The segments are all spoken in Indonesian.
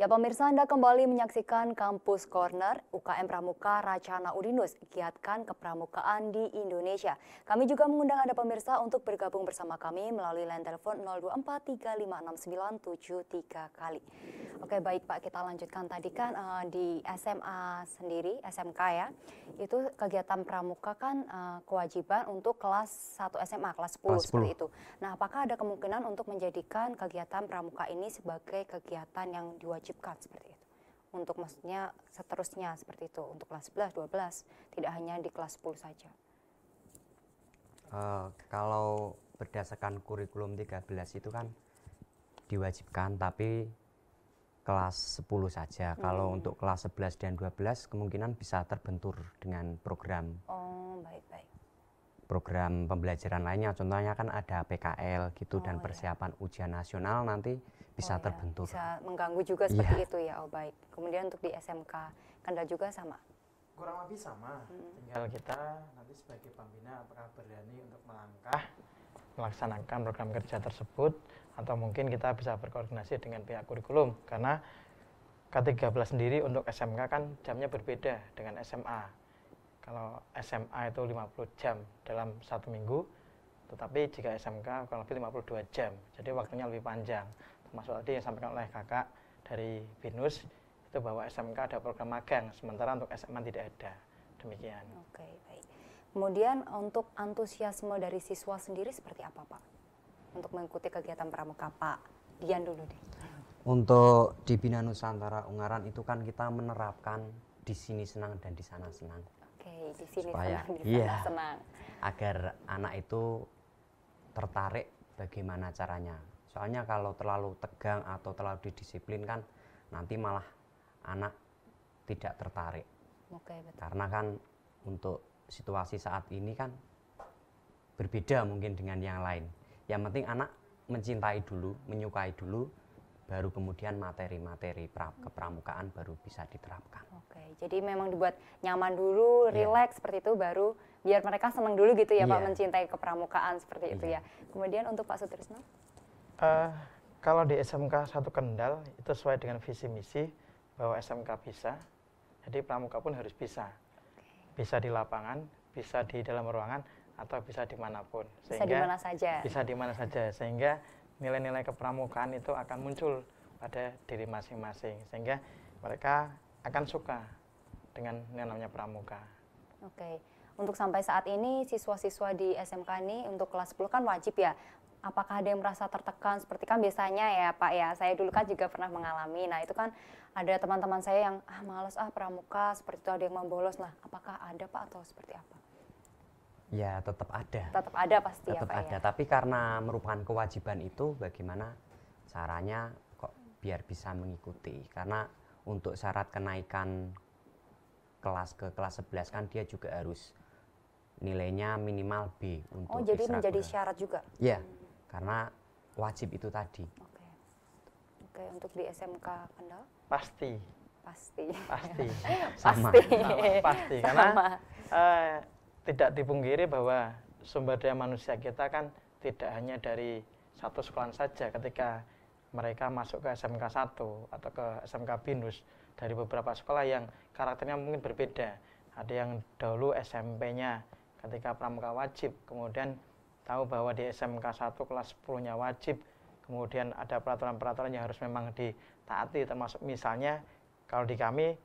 Ya pemirsa Anda kembali menyaksikan Kampus Corner UKM Pramuka Racana Udinus giatkan kepramukaan di Indonesia. Kami juga mengundang Anda pemirsa untuk bergabung bersama kami melalui line telepon 0243569733 kali. Oke baik Pak kita lanjutkan tadi kan uh, di SMA sendiri SMK ya itu kegiatan pramuka kan uh, kewajiban untuk kelas 1 SMA kelas 10, 10 seperti itu. Nah apakah ada kemungkinan untuk menjadikan kegiatan pramuka ini sebagai kegiatan yang diwajibkan diwajibkan seperti itu untuk maksudnya seterusnya seperti itu untuk kelas 11, 12 tidak hanya di kelas 10 saja uh, kalau berdasarkan kurikulum 13 itu kan diwajibkan tapi kelas 10 saja hmm. kalau untuk kelas 11 dan 12 kemungkinan bisa terbentur dengan program oh baik baik program pembelajaran lainnya contohnya kan ada PKL gitu oh, dan iya. persiapan iya. ujian nasional nanti bisa oh, iya. terbentur. Bisa mengganggu juga iya. seperti yeah. itu ya, oh baik. Kemudian untuk di SMK Kendal juga sama. Kurang lebih sama. Hmm. Tinggal kita nanti sebagai pembina apakah berani untuk melangkah melaksanakan program kerja tersebut atau mungkin kita bisa berkoordinasi dengan pihak kurikulum karena K13 sendiri untuk SMK kan jamnya berbeda dengan SMA. Kalau SMA itu 50 jam dalam satu minggu, tetapi jika SMK kurang lebih 52 jam, jadi waktunya lebih panjang termasuk tadi yang sampaikan oleh kakak dari BINUS itu bahwa SMK ada program magang sementara untuk SMA tidak ada demikian. Oke baik. Kemudian untuk antusiasme dari siswa sendiri seperti apa Pak untuk mengikuti kegiatan pramuka Pak Dian dulu deh. Untuk di Bina Nusantara Ungaran itu kan kita menerapkan di sini senang dan di sana senang. Oke, di sini Supaya, senang, di sana Iya. senang. Agar anak itu tertarik bagaimana caranya soalnya kalau terlalu tegang atau terlalu didisiplin kan nanti malah anak tidak tertarik Oke, betul. karena kan untuk situasi saat ini kan berbeda mungkin dengan yang lain yang penting anak mencintai dulu menyukai dulu baru kemudian materi-materi kepramukaan baru bisa diterapkan. Oke, jadi memang dibuat nyaman dulu, yeah. Iya. seperti itu baru biar mereka senang dulu gitu ya yeah. Pak iya. mencintai kepramukaan seperti yeah. itu iya. ya. Kemudian untuk Pak Sutrisno? Uh, kalau di SMK satu Kendal itu sesuai dengan visi misi bahwa SMK bisa, jadi pramuka pun harus bisa, bisa di lapangan, bisa di dalam ruangan atau bisa dimanapun. Sehingga, bisa di mana saja. Bisa di mana saja sehingga nilai-nilai kepramukaan itu akan muncul pada diri masing-masing sehingga mereka akan suka dengan yang namanya pramuka. Oke. Okay untuk sampai saat ini siswa-siswa di SMK ini untuk kelas 10 kan wajib ya apakah ada yang merasa tertekan seperti kan biasanya ya Pak ya saya dulu kan juga pernah mengalami nah itu kan ada teman-teman saya yang ah malas ah pramuka seperti itu ada yang membolos lah apakah ada Pak atau seperti apa ya tetap ada tetap ada pasti ya, tetap ya, Pak, ada ya? tapi karena merupakan kewajiban itu bagaimana caranya kok biar bisa mengikuti karena untuk syarat kenaikan kelas ke kelas 11 kan dia juga harus nilainya minimal B oh, untuk Oh, jadi menjadi syarat juga. Iya karena wajib itu tadi. Oke. okay, untuk di SMK Kendal? Pasti. Pasti. Pasti. Sama. Pasti. Sama. Pasti. Sama. Karena uh, tidak dipungkiri bahwa sumber daya manusia kita kan tidak hanya dari satu sekolah saja ketika mereka masuk ke SMK 1 atau ke SMK Binus dari beberapa sekolah yang karakternya mungkin berbeda. Ada yang dahulu SMP-nya ketika pramuka wajib, kemudian tahu bahwa di SMK 1 kelas 10-nya wajib, kemudian ada peraturan-peraturan yang harus memang ditaati termasuk misalnya kalau di kami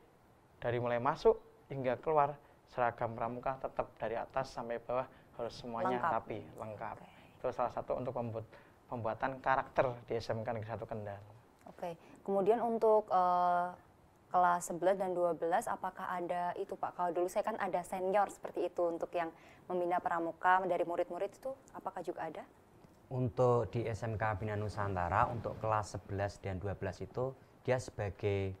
dari mulai masuk hingga keluar seragam pramuka tetap dari atas sampai bawah harus semuanya lengkap. rapi, lengkap. Okay. Itu salah satu untuk membuat pembuatan karakter di SMK Negeri 1 Kendal. Oke. Okay. Kemudian untuk uh, kelas 11 dan 12 apakah ada itu Pak kalau dulu saya kan ada senior seperti itu untuk yang membina pramuka dari murid-murid itu apakah juga ada? Untuk di SMK Bina Nusantara untuk kelas 11 dan 12 itu dia sebagai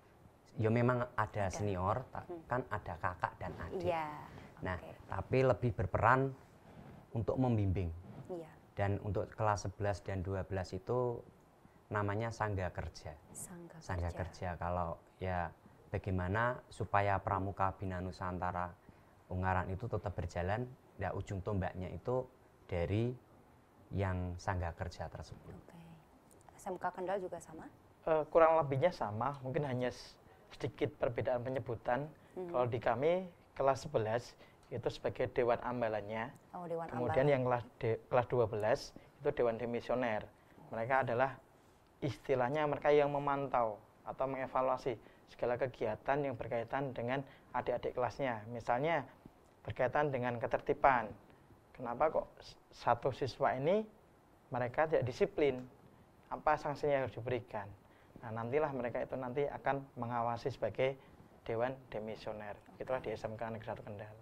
ya memang ada okay. senior hmm. kan ada kakak dan adik. Yeah. Nah, okay. tapi lebih berperan untuk membimbing. Yeah. Dan untuk kelas 11 dan 12 itu namanya sangga kerja. Sangga, sangga kerja. kerja kalau ya bagaimana supaya Pramuka Bina Nusantara Ungaran itu tetap berjalan ya ujung tombaknya itu dari yang sangga kerja tersebut. Oke. SMK Kendal juga sama? Uh, kurang lebihnya sama, mungkin hanya sedikit perbedaan penyebutan. hmm Kalau di kami kelas 11 itu sebagai dewan ambalannya. Oh, dewan Kemudian ambal. yang kelas de, kelas 12 itu dewan demisioner. Mereka adalah istilahnya mereka yang memantau atau mengevaluasi segala kegiatan yang berkaitan dengan adik-adik kelasnya. Misalnya berkaitan dengan ketertiban. Kenapa kok satu siswa ini mereka tidak disiplin? Apa sanksinya harus diberikan? Nah, nantilah mereka itu nanti akan mengawasi sebagai dewan demisioner. Itulah di SMK Negeri satu Kendal.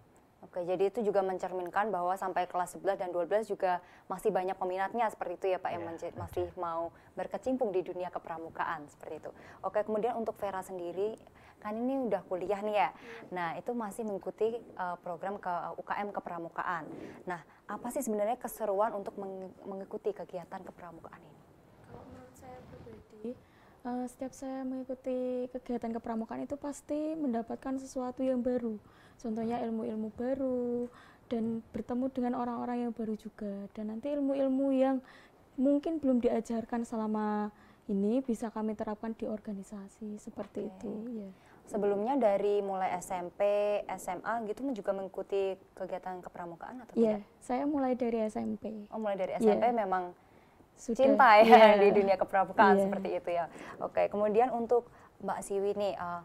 Oke, jadi itu juga mencerminkan bahwa sampai kelas 11 dan 12 juga masih banyak peminatnya seperti itu ya Pak, yang iya, masih mau berkecimpung di dunia kepramukaan seperti itu. Oke, kemudian untuk Vera sendiri, kan ini udah kuliah nih ya, iya. nah itu masih mengikuti uh, program ke eh, UKM kepramukaan. Nah, apa sih sebenarnya keseruan untuk mengikuti kegiatan kepramukaan ini? Eh, setiap saya mengikuti kegiatan kepramukaan itu pasti mendapatkan sesuatu yang baru. Contohnya ilmu-ilmu baru dan bertemu dengan orang-orang yang baru juga. Dan nanti ilmu-ilmu yang mungkin belum diajarkan selama ini bisa kami terapkan di organisasi seperti okay. itu. Ya. Sebelumnya dari mulai SMP, SMA gitu juga mengikuti kegiatan kepramukaan atau yeah, tidak? saya mulai dari SMP. Oh, mulai dari iya. SMP yeah. memang sudah, cinta ya yeah. di dunia kepramukaan yeah. seperti itu ya. Oke, kemudian untuk Mbak Siwi nih uh,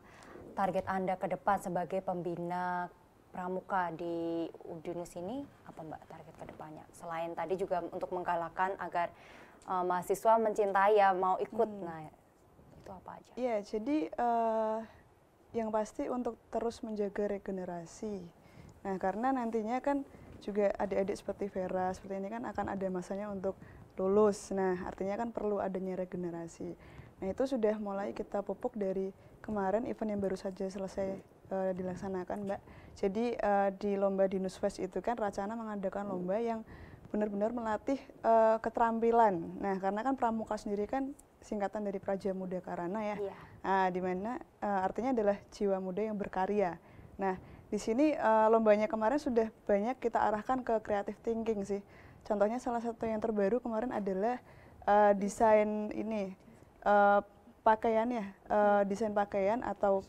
target Anda ke depan sebagai pembina pramuka di Udinus ini apa Mbak target ke depannya? Selain tadi juga untuk menggalakkan agar uh, mahasiswa mencintai ya mau ikut. Hmm. Nah, itu apa aja? Iya, yeah, jadi uh, yang pasti untuk terus menjaga regenerasi. Nah, karena nantinya kan juga adik-adik seperti Vera seperti ini kan akan ada masanya untuk lulus. Nah, artinya kan perlu adanya regenerasi. Nah, itu sudah mulai kita pupuk dari kemarin event yang baru saja selesai uh, dilaksanakan, Mbak. Jadi uh, di lomba Dinus Fest itu kan rencana mengadakan lomba yang benar-benar melatih uh, keterampilan. Nah, karena kan pramuka sendiri kan singkatan dari Praja Muda Karana ya. Iya. Nah, di mana uh, artinya adalah jiwa muda yang berkarya. Nah, di sini uh, lombanya kemarin sudah banyak kita arahkan ke creative thinking sih Contohnya salah satu yang terbaru kemarin adalah uh, desain ini uh, eh, pakaian ya, uh, eh, desain pakaian atau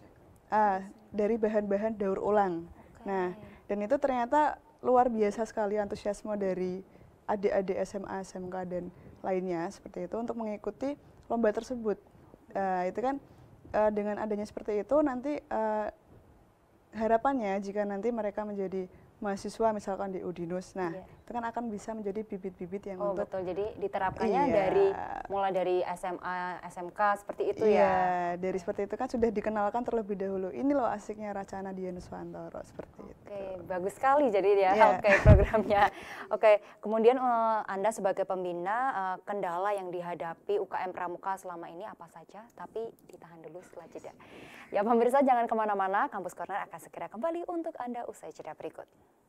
uh, dari bahan-bahan daur ulang. Okay. Nah, dan itu ternyata luar biasa sekali antusiasme dari adik-adik SMA, SMK dan lainnya seperti itu untuk mengikuti lomba tersebut. Uh, itu kan uh, dengan adanya seperti itu nanti uh, harapannya jika nanti mereka menjadi mahasiswa misalkan di Udinus. Nah, yeah itu kan akan bisa menjadi bibit-bibit yang oh, untuk betul. Jadi diterapkannya iya. dari mulai dari SMA, SMK seperti itu ya? iya, ya. dari seperti itu kan sudah dikenalkan terlebih dahulu. Ini loh asiknya Racana Dianus Wantoro seperti okay. itu. Oke, bagus sekali jadi ya. Yeah. Oke, okay, programnya. Oke, okay. kemudian uh, Anda sebagai pembina uh, kendala yang dihadapi UKM Pramuka selama ini apa saja? Tapi ditahan dulu setelah jeda. Ya pemirsa jangan kemana-mana, Kampus Corner akan segera kembali untuk Anda usai jeda berikut.